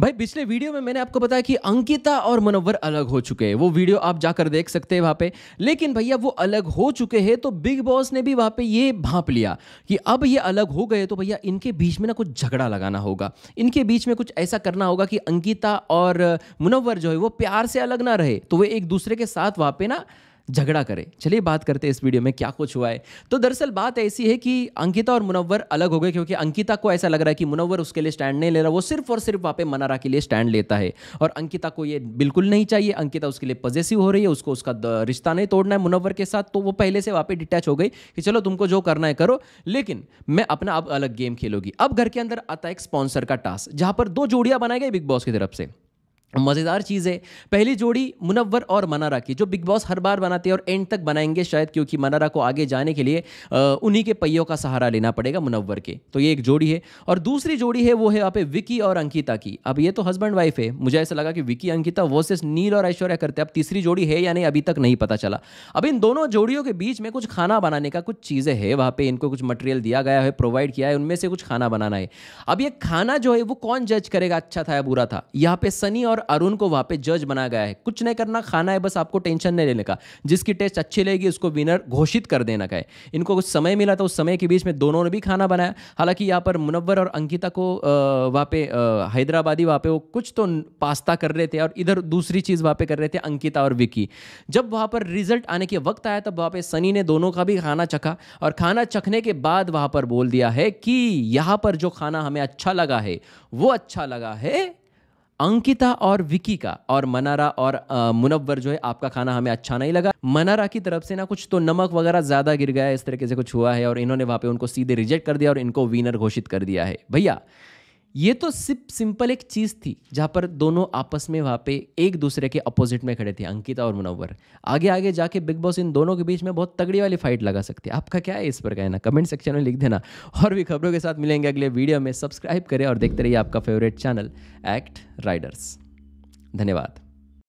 भाई पिछले वीडियो में मैंने आपको बताया कि अंकिता और मनोवर अलग हो चुके हैं वो वीडियो आप जाकर देख सकते हैं वहाँ पे लेकिन भैया वो अलग हो चुके हैं तो बिग बॉस ने भी वहाँ पे ये भाप लिया कि अब ये अलग हो गए तो भैया इनके बीच में ना कुछ झगड़ा लगाना होगा इनके बीच में कुछ ऐसा करना होगा कि अंकिता और मुनवर जो है वो प्यार से अलग ना रहे तो वे एक दूसरे के साथ वहाँ पे ना झगड़ा करें चलिए बात करते हैं इस वीडियो में क्या कुछ हुआ है तो दरअसल बात ऐसी है कि अंकिता और मुनव्वर अलग हो गए क्योंकि अंकिता को ऐसा लग रहा है कि मुनव्वर उसके लिए स्टैंड नहीं ले रहा वो सिर्फ और सिर्फ वहाँ पे मनारा के लिए स्टैंड लेता है और अंकिता को ये बिल्कुल नहीं चाहिए अंकिता उसके लिए पॉजिटिव हो रही है उसको उसका रिश्ता नहीं तोड़ना है मुनव्वर के साथ तो वो पहले से वहाँ पर डिटैच हो गई कि चलो तुमको जो करना है करो लेकिन मैं अपना अब अलग गेम खेलूंगी अब घर के अंदर आता है एक स्पॉन्सर का टास्क जहाँ पर दो जोड़ियाँ बनाई गई बिग बॉस की तरफ से मज़ेदार चीज़ है पहली जोड़ी मुनवर और मनारा की जो बिग बॉस हर बार बनाते हैं और एंड तक बनाएंगे शायद क्योंकि मनारा को आगे जाने के लिए उन्हीं के पहियों का सहारा लेना पड़ेगा मुनवर के तो ये एक जोड़ी है और दूसरी जोड़ी है वो है यहाँ पे विकी और अंकिता की अब ये तो हस्बैंड वाइफ है मुझे ऐसा लगा कि विकी अंकिता वर्सेस नील और ऐश्वर्या करते अब तीसरी जोड़ी है या नहीं अभी तक नहीं पता चला अब इन दोनों जोड़ियों के बीच में कुछ खाना बनाने का कुछ चीज़ें है वहाँ पर इनको कुछ मटेरियल दिया गया है प्रोवाइड किया है उनमें से कुछ खाना बनाना है अब ये खाना जो है वो कौन जज करेगा अच्छा था या बुरा था यहाँ पे सनी और अरुण को वहां पे जज बनाया गया है कुछ नहीं करना खाना है बस आपको टेंशन नहीं लेने का जिसकी टेस्ट अच्छी लगेगी उसको विनर घोषित कर देना का है इनको कुछ समय मिला था उस समय के बीच में दोनों ने भी खाना बनाया हालांकि यहाँ पर मुनवर और अंकिता को वहाँ पे हैदराबादी वहाँ पे वो कुछ तो पास्ता कर रहे थे और इधर दूसरी चीज़ वहाँ पे कर रहे थे अंकिता और विकी जब वहाँ पर रिजल्ट आने के वक्त आया तब वहाँ पे सनी ने दोनों का भी खाना चखा और खाना चखने के बाद वहाँ पर बोल दिया है कि यहाँ पर जो खाना हमें अच्छा लगा है वो अच्छा लगा है अंकिता और विकी का और मनारा और मुनव्वर जो है आपका खाना हमें अच्छा नहीं लगा मनारा की तरफ से ना कुछ तो नमक वगैरह ज़्यादा गिर गया इस तरीके से कुछ हुआ है और इन्होंने वहां पे उनको सीधे रिजेक्ट कर दिया और इनको विनर घोषित कर दिया है भैया ये तो सिर्फ सिंपल एक चीज़ थी जहाँ पर दोनों आपस में वहां पे एक दूसरे के अपोजिट में खड़े थे अंकिता और मुनव्वर आगे आगे जाके बिग बॉस इन दोनों के बीच में बहुत तगड़ी वाली फाइट लगा सकती है आपका क्या है इस पर कहना कमेंट सेक्शन में लिख देना और भी खबरों के साथ मिलेंगे अगले वीडियो में सब्सक्राइब करें और देखते रहिए आपका फेवरेट चैनल एक्ट राइडर्स धन्यवाद